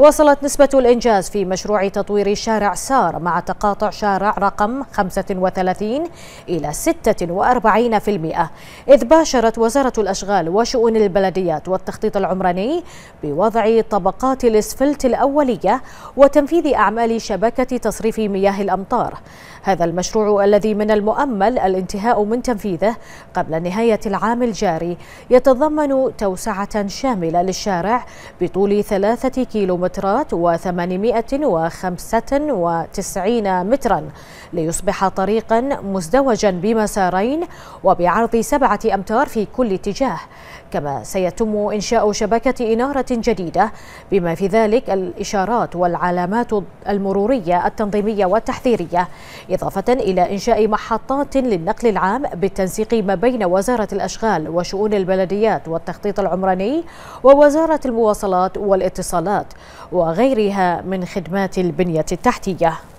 وصلت نسبة الإنجاز في مشروع تطوير شارع سار مع تقاطع شارع رقم 35 إلى 46% إذ باشرت وزارة الأشغال وشؤون البلديات والتخطيط العمراني بوضع طبقات الإسفلت الأولية وتنفيذ أعمال شبكة تصريف مياه الأمطار هذا المشروع الذي من المؤمل الانتهاء من تنفيذه قبل نهاية العام الجاري يتضمن توسعة شاملة للشارع بطول ثلاثة كيلومتر مترات و895 مترا ليصبح طريقا مزدوجا بمسارين وبعرض سبعة أمتار في كل اتجاه كما سيتم إنشاء شبكة إنارة جديدة بما في ذلك الإشارات والعلامات المرورية التنظيمية والتحذيرية إضافة إلى إنشاء محطات للنقل العام بالتنسيق ما بين وزارة الأشغال وشؤون البلديات والتخطيط العمراني ووزارة المواصلات والاتصالات وغيرها من خدمات البنية التحتية